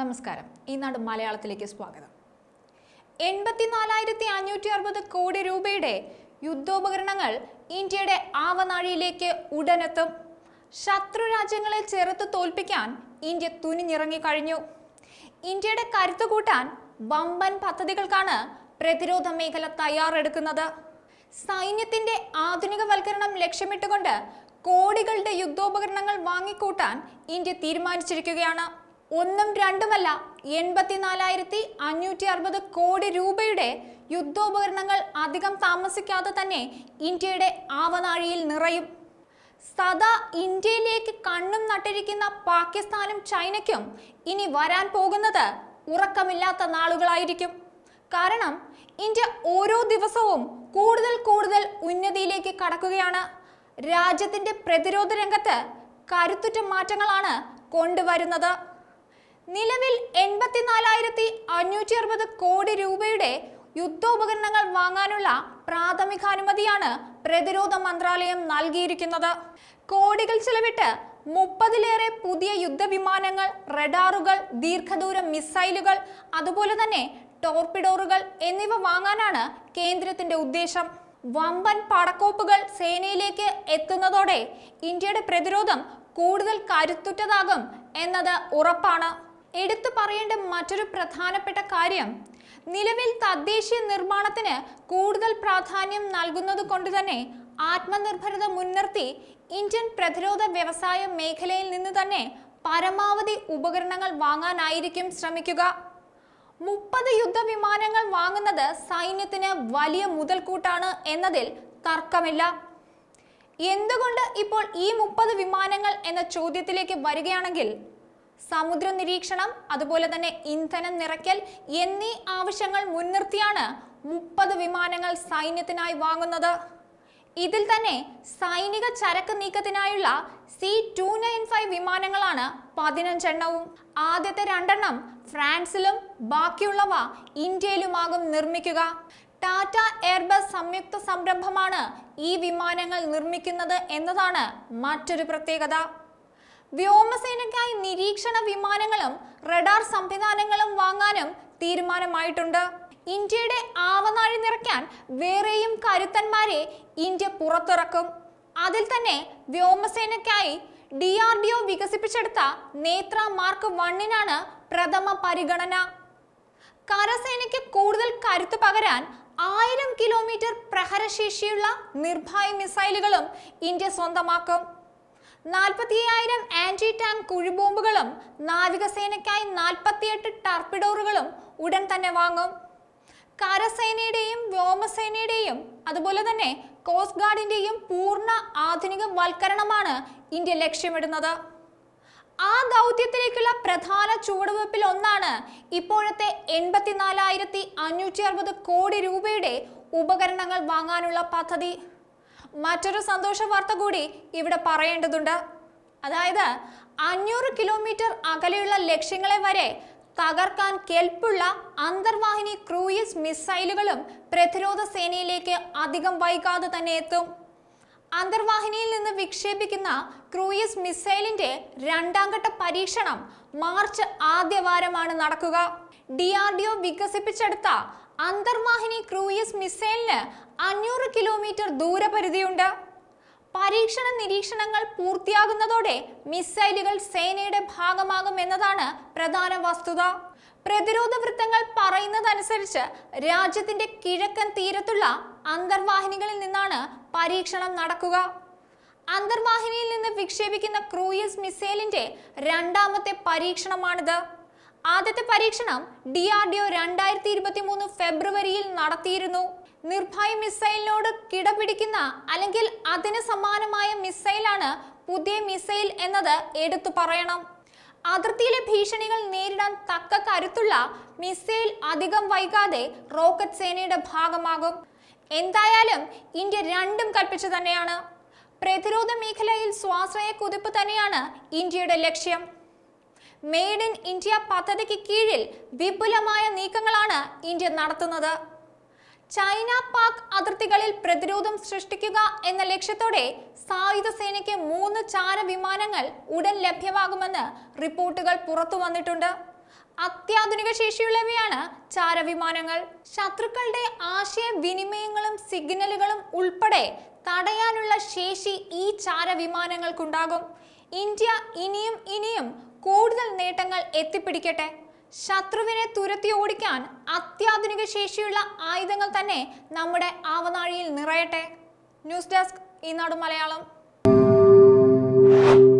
നമസ്കാരം ഈ നാട് മലയാളത്തിലേക്ക് സ്വാഗതം എൺപത്തിനാലായിരത്തി അഞ്ഞൂറ്റി അറുപത് കോടി രൂപയുടെ യുദ്ധോപകരണങ്ങൾ ഇന്ത്യയുടെ ആവനാഴിയിലേക്ക് ഉടനെത്തും ശത്രു രാജ്യങ്ങളെ ചെറുത്ത് തോൽപ്പിക്കാൻ ഇന്ത്യ തുനിഞ്ഞിറങ്ങി കഴിഞ്ഞു ഇന്ത്യയുടെ കരുത്തു കൂട്ടാൻ വമ്പൻ പദ്ധതികൾക്കാണ് പ്രതിരോധ മേഖല തയ്യാറെടുക്കുന്നത് സൈന്യത്തിന്റെ ആധുനികവൽക്കരണം ലക്ഷ്യമിട്ടുകൊണ്ട് കോടികളുടെ യുദ്ധോപകരണങ്ങൾ വാങ്ങിക്കൂട്ടാൻ ഇന്ത്യ തീരുമാനിച്ചിരിക്കുകയാണ് ഒന്നും രണ്ടുമല്ല എൺപത്തിനാലായിരത്തി അഞ്ഞൂറ്റി അറുപത് കോടി രൂപയുടെ യുദ്ധോപകരണങ്ങൾ അധികം താമസിക്കാതെ തന്നെ ഇന്ത്യയുടെ ആവനാഴിയിൽ നിറയും സദാ ഇന്ത്യയിലേക്ക് കണ്ണും നട്ടിരിക്കുന്ന പാകിസ്ഥാനും ചൈനയ്ക്കും ഇനി വരാൻ പോകുന്നത് ഉറക്കമില്ലാത്ത നാളുകളായിരിക്കും കാരണം ഇന്ത്യ ഓരോ ദിവസവും കൂടുതൽ കൂടുതൽ ഉന്നതിയിലേക്ക് കടക്കുകയാണ് രാജ്യത്തിന്റെ പ്രതിരോധ രംഗത്ത് കരുത്തുറ്റ മാറ്റങ്ങളാണ് കൊണ്ടുവരുന്നത് നിലവിൽ എൺപത്തിനാലായിരത്തി അഞ്ഞൂറ്റി അറുപത് കോടി രൂപയുടെ യുദ്ധോപകരണങ്ങൾ വാങ്ങാനുള്ള പ്രാഥമികാനുമതിയാണ് പ്രതിരോധ മന്ത്രാലയം നൽകിയിരിക്കുന്നത് കോടികൾ ചെലവിട്ട് മുപ്പതിലേറെ പുതിയ യുദ്ധവിമാനങ്ങൾ റഡാറുകൾ ദീർഘദൂര മിസൈലുകൾ അതുപോലെ തന്നെ ടോർപിഡോറുകൾ എന്നിവ വാങ്ങാനാണ് കേന്ദ്രത്തിന്റെ ഉദ്ദേശം വമ്പൻ പടക്കോപ്പുകൾ സേനയിലേക്ക് എത്തുന്നതോടെ ഇന്ത്യയുടെ പ്രതിരോധം കൂടുതൽ കരുത്തുറ്റതാകും എന്നത് ഉറപ്പാണ് എടുത്തു പറയേണ്ട മറ്റൊരു പ്രധാനപ്പെട്ട കാര്യം നിലവിൽ തദ്ദേശീയ നിർമ്മാണത്തിന് കൂടുതൽ പ്രാധാന്യം നൽകുന്നത് കൊണ്ട് തന്നെ ആത്മനിർഭരത മുൻനിർത്തി ഇന്ത്യൻ പ്രതിരോധ വ്യവസായ മേഖലയിൽ നിന്ന് തന്നെ പരമാവധി ഉപകരണങ്ങൾ വാങ്ങാനായിരിക്കും ശ്രമിക്കുക മുപ്പത് യുദ്ധവിമാനങ്ങൾ വാങ്ങുന്നത് സൈന്യത്തിന് വലിയ മുതൽക്കൂട്ടാണ് എന്നതിൽ തർക്കമില്ല എന്തുകൊണ്ട് ഇപ്പോൾ ഈ മുപ്പത് വിമാനങ്ങൾ എന്ന ചോദ്യത്തിലേക്ക് വരികയാണെങ്കിൽ സമുദ്ര നിരീക്ഷണം അതുപോലെ തന്നെ ഇന്ധനം നിറയ്ക്കൽ എന്നീ ആവശ്യങ്ങൾ മുൻനിർത്തിയാണ് മുപ്പത് വിമാനങ്ങൾ സൈന്യത്തിനായി വാങ്ങുന്നത് ഇതിൽ തന്നെ സൈനിക ചരക്ക് നീക്കത്തിനായുള്ള സി ടു നയൻ ഫൈവ് വിമാനങ്ങളാണ് പതിനഞ്ചെണ്ണവും ആദ്യത്തെ രണ്ടെണ്ണം ഫ്രാൻസിലും ബാക്കിയുള്ളവ ഇന്ത്യയിലുമാകും നിർമ്മിക്കുക ടാറ്റ എയർബസ് സംയുക്ത സംരംഭമാണ് ഈ വിമാനങ്ങൾ നിർമ്മിക്കുന്നത് എന്നതാണ് മറ്റൊരു പ്രത്യേകത വ്യോമസേനയ്ക്കായി നിരീക്ഷണ വിമാനങ്ങളും റഡാർ സംവിധാനങ്ങളും വാങ്ങാനും തീരുമാനമായിട്ടുണ്ട് ഇന്ത്യയുടെ ആവനാഴി നിറയ്ക്കാൻ വേറെയും കരുത്തന്മാരെ ഇന്ത്യ പുറത്തിറക്കും അതിൽ തന്നെ വ്യോമസേനയ്ക്കായി ഡി ആർ ഡി ഒ വികസിപ്പിച്ചെടുത്ത നേത്ര മാർക്ക് വണ്ണിനാണ് പ്രഥമ പരിഗണന കരസേനയ്ക്ക് കൂടുതൽ കരുത്ത് പകരാൻ ആയിരം കിലോമീറ്റർ പ്രഹരശേഷിയുള്ള നിർഭായ മിസൈലുകളും ഇന്ത്യ സ്വന്തമാക്കും നാൽപ്പത്തിയായിരം ആന്റി ടാങ്ക് കുഴിബോംബുകളും നാവികസേനയ്ക്കായി നാൽപ്പത്തിയെട്ട് ടർപ്പിഡോറുകളും ഉടൻ തന്നെ വാങ്ങും കരസേനയുടെയും വ്യോമസേനയുടെയും അതുപോലെ തന്നെ കോസ്റ്റ് ഗാർഡിന്റെയും പൂർണ്ണ ആധുനിക വൽക്കരണമാണ് ഇന്ത്യ ലക്ഷ്യമിടുന്നത് ആ ദൗത്യത്തിലേക്കുള്ള പ്രധാന ചുവടുവയ്പ്പിൽ ഒന്നാണ് ഇപ്പോഴത്തെ എൺപത്തിനാലായിരത്തി അഞ്ഞൂറ്റി അറുപത് കോടി രൂപയുടെ ഉപകരണങ്ങൾ വാങ്ങാനുള്ള പദ്ധതി മറ്റൊരു സന്തോഷ വാർത്ത കൂടി ഇവിടെ പറയേണ്ടതുണ്ട് അതായത് അഞ്ഞൂറ് കിലോമീറ്റർ അകലെയുള്ള ലക്ഷ്യങ്ങളെ വരെ തകർക്കാൻ കെൽപ്പുള്ള അന്തർവാഹിനി ക്രൂയിസ് മിസൈലുകളും പ്രതിരോധ സേനയിലേക്ക് അധികം വൈകാതെ തന്നെ എത്തും അന്തർവാഹിനിയിൽ നിന്ന് വിക്ഷേപിക്കുന്ന ക്രൂയിസ് മിസൈലിന്റെ രണ്ടാം ഘട്ട പരീക്ഷണം മാർച്ച് ആദ്യവാരമാണ് നടക്കുക ഡി ആർ ഡി ഒ വികസിപ്പിച്ചെടുത്ത അന്തർവാഹിനി ക്രൂയിസ് മിസൈലിന് അഞ്ഞൂറ് കിലോമീറ്റർ ദൂരപരിധിയുണ്ട് പരീക്ഷണ നിരീക്ഷണങ്ങൾ പൂർത്തിയാകുന്നതോടെ മിസൈലുകൾ സേനയുടെ ഭാഗമാകും എന്നതാണ് പ്രധാന വസ്തുത പ്രതിരോധ വൃത്തങ്ങൾ പറയുന്നതനുസരിച്ച് രാജ്യത്തിന്റെ കിഴക്കൻ തീരത്തുള്ള അന്തർവാഹിനികളിൽ നിന്നാണ് പരീക്ഷണം നടക്കുക അന്തർവാഹിനിയിൽ നിന്ന് വിക്ഷേപിക്കുന്ന ക്രൂയിസ് മിസൈലിന്റെ രണ്ടാമത്തെ പരീക്ഷണമാണിത് ആദ്യത്തെ പരീക്ഷണം ഡി ആർ ഡി ഒ രണ്ടായിരത്തി ഇരുപത്തി മൂന്ന് ഫെബ്രുവരിയിൽ നടത്തിയിരുന്നു നിർഭയ മിസൈലിനോട് കിടപിടിക്കുന്ന അല്ലെങ്കിൽ അതിന് സമാനമായ മിസൈലാണ് പുതിയ മിസൈൽ എന്നത് എടുത്തു പറയണം അതിർത്തിയിലെ ഭീഷണികൾ നേരിടാൻ തക്ക കരുത്തുള്ള മിസൈൽ അധികം വൈകാതെ റോക്കറ്റ് സേനയുടെ ഭാഗമാകും എന്തായാലും ഇന്ത്യ രണ്ടും കൽപ്പിച്ചു തന്നെയാണ് പ്രതിരോധ മേഖലയിൽ സ്വാശ്രയ കുതിപ്പ് തന്നെയാണ് ഇന്ത്യയുടെ ലക്ഷ്യം മെയ്ഡ് ഇൻ ഇന്ത്യ പദ്ധതിക്ക് കീഴിൽ വിപുലമായ നീക്കങ്ങളാണ് ഇന്ത്യ നടത്തുന്നത് ചൈന പാക് അതിർത്തികളിൽ പ്രതിരോധം സൃഷ്ടിക്കുക എന്ന ലക്ഷ്യത്തോടെ സായുധ സേനയ്ക്ക് മൂന്ന് ചാര വിമാനങ്ങൾ ഉടൻ ലഭ്യമാകുമെന്ന് റിപ്പോർട്ടുകൾ പുറത്തു വന്നിട്ടുണ്ട് അത്യാധുനിക ശേഷിയുള്ളവയാണ് ചാരവിമാനങ്ങൾ ശത്രുക്കളുടെ ആശയവിനിമയങ്ങളും സിഗ്നലുകളും ഉൾപ്പെടെ തടയാനുള്ള ശേഷി ഈ ചാരവിമാനങ്ങൾക്കുണ്ടാകും ഇന്ത്യ ഇനിയും ഇനിയും കൂടുതൽ നേട്ടങ്ങൾ എത്തിപ്പിടിക്കട്ടെ ശത്രുവിനെ തുരത്തി ഓടിക്കാൻ അത്യാധുനിക ശേഷിയുള്ള ആയുധങ്ങൾ തന്നെ നമ്മുടെ ആവനാഴിയിൽ നിറയട്ടെ ന്യൂസ് ഡെസ്ക് ഈനാട് മലയാളം